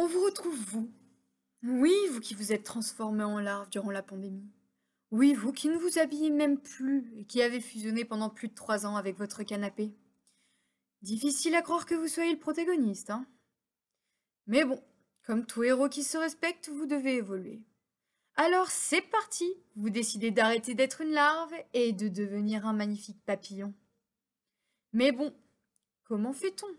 On vous retrouve, vous. Oui, vous qui vous êtes transformé en larve durant la pandémie. Oui, vous qui ne vous habillez même plus et qui avez fusionné pendant plus de trois ans avec votre canapé. Difficile à croire que vous soyez le protagoniste, hein Mais bon, comme tout héros qui se respecte, vous devez évoluer. Alors c'est parti Vous décidez d'arrêter d'être une larve et de devenir un magnifique papillon. Mais bon, comment fait-on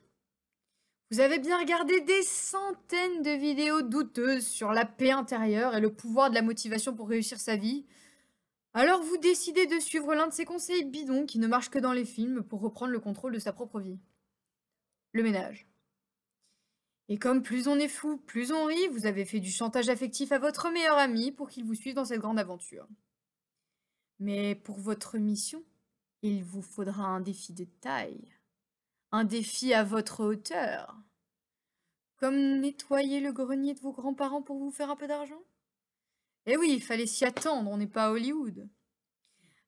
vous avez bien regardé des centaines de vidéos douteuses sur la paix intérieure et le pouvoir de la motivation pour réussir sa vie. Alors vous décidez de suivre l'un de ces conseils bidons qui ne marche que dans les films pour reprendre le contrôle de sa propre vie. Le ménage. Et comme plus on est fou, plus on rit, vous avez fait du chantage affectif à votre meilleur ami pour qu'il vous suive dans cette grande aventure. Mais pour votre mission, il vous faudra un défi de taille un défi à votre hauteur. Comme nettoyer le grenier de vos grands-parents pour vous faire un peu d'argent Eh oui, il fallait s'y attendre, on n'est pas à Hollywood.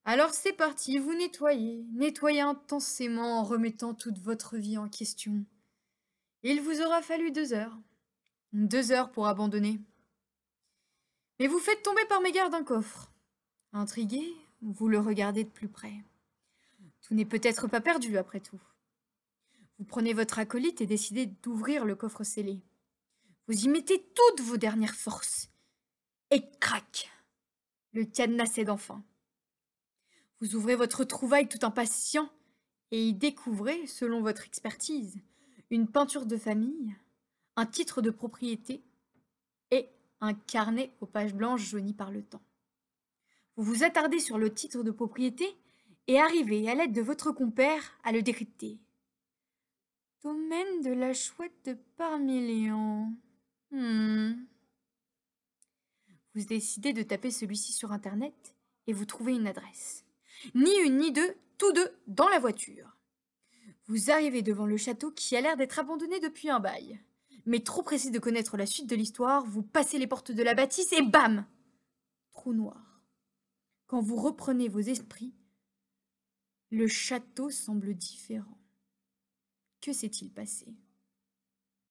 Alors c'est parti, vous nettoyez, nettoyez intensément en remettant toute votre vie en question. Il vous aura fallu deux heures. Deux heures pour abandonner. Mais vous faites tomber par mégarde un coffre. Intrigué, vous le regardez de plus près. Tout n'est peut-être pas perdu après tout. Vous prenez votre acolyte et décidez d'ouvrir le coffre scellé. Vous y mettez toutes vos dernières forces. Et crac Le cadenas cède enfin. Vous ouvrez votre trouvaille tout impatient et y découvrez, selon votre expertise, une peinture de famille, un titre de propriété et un carnet aux pages blanches jaunies par le temps. Vous vous attardez sur le titre de propriété et arrivez, à l'aide de votre compère, à le décrypter. Domaine de la chouette de Parméléon. Hmm. Vous décidez de taper celui-ci sur Internet et vous trouvez une adresse. Ni une ni deux, tous deux dans la voiture. Vous arrivez devant le château qui a l'air d'être abandonné depuis un bail. Mais trop précis de connaître la suite de l'histoire, vous passez les portes de la bâtisse et bam Trou noir. Quand vous reprenez vos esprits, le château semble différent. Que s'est-il passé